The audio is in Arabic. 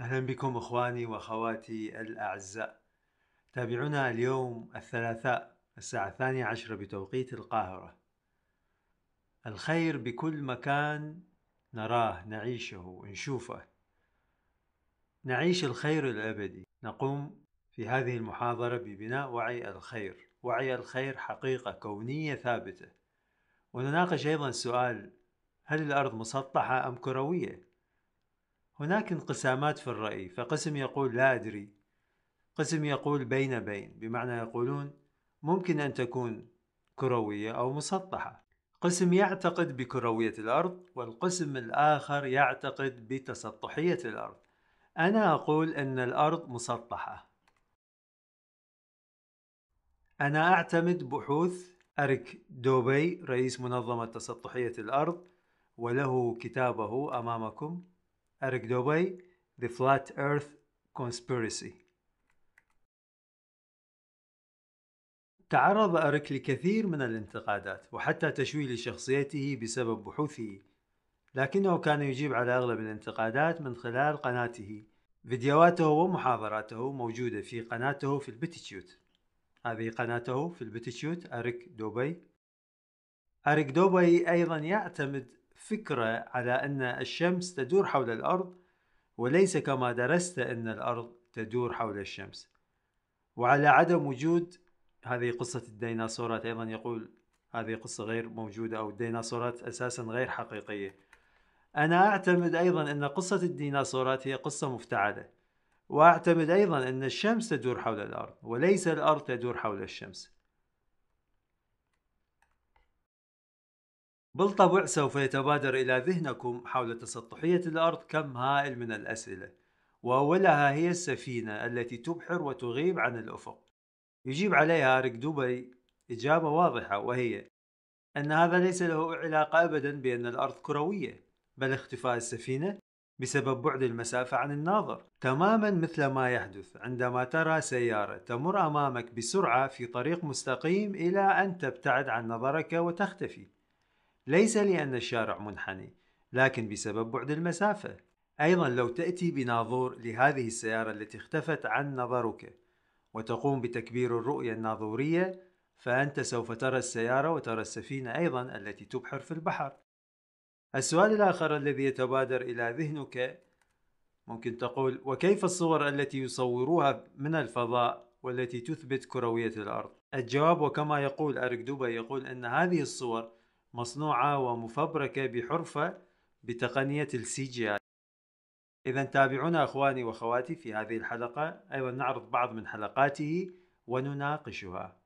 أهلا بكم إخواني وأخواتي الأعزاء تابعونا اليوم الثلاثاء الساعة الثانية عشرة بتوقيت القاهرة الخير بكل مكان نراه نعيشه نشوفه نعيش الخير الأبدي نقوم في هذه المحاضرة ببناء وعي الخير وعي الخير حقيقة كونية ثابتة ونناقش أيضا سؤال هل الأرض مسطحة أم كروية؟ هناك انقسامات في الرأي فقسم يقول لا أدري قسم يقول بين بين بمعنى يقولون ممكن أن تكون كروية أو مسطحة قسم يعتقد بكروية الأرض والقسم الآخر يعتقد بتسطحية الأرض أنا أقول أن الأرض مسطحة أنا أعتمد بحوث أريك دوبي رئيس منظمة تسطحية الأرض وله كتابه أمامكم أرك دبي The Flat Earth Conspiracy تعرض أريك لكثير من الانتقادات وحتى تشويه لشخصيته بسبب بحوثه لكنه كان يجيب على أغلب الانتقادات من خلال قناته فيديوهاته ومحاضراته موجودة في قناته في البتشيوت هذه قناته في البتشيوت أريك دوبي أريك دوبي أيضا يعتمد فكرة على أن الشمس تدور حول الأرض وليس كما درست أن الأرض تدور حول الشمس وعلى عدم وجود هذه قصة الديناصورات أيضا يقول هذه قصة غير موجودة أو الديناصورات أساسا غير حقيقية أنا أعتمد أيضا أن قصة الديناصورات هي قصة مفتعلة وأعتمد أيضا أن الشمس تدور حول الأرض وليس الأرض تدور حول الشمس بالطبع سوف يتبادر إلى ذهنكم حول تسطحية الأرض كم هائل من الأسئلة وأولها هي السفينة التي تبحر وتغيب عن الأفق يجيب عليها أريك دبي إجابة واضحة وهي أن هذا ليس له علاقة أبدا بأن الأرض كروية بل اختفاء السفينة بسبب بعد المسافة عن الناظر تماما مثل ما يحدث عندما ترى سيارة تمر أمامك بسرعة في طريق مستقيم إلى أن تبتعد عن نظرك وتختفي ليس لأن الشارع منحني لكن بسبب بعد المسافة أيضا لو تأتي بناظور لهذه السيارة التي اختفت عن نظرك وتقوم بتكبير الرؤية الناظورية فأنت سوف ترى السيارة وترى السفينة أيضا التي تبحر في البحر السؤال الآخر الذي يتبادر إلى ذهنك ممكن تقول وكيف الصور التي يصوروها من الفضاء والتي تثبت كروية الأرض؟ الجواب وكما يقول أريك دوبا يقول أن هذه الصور مصنوعة ومفبركة بحرفة بتقنية السي جي اي إذا تابعونا أخواني وأخواتي في هذه الحلقة أيضا نعرض بعض من حلقاته ونناقشها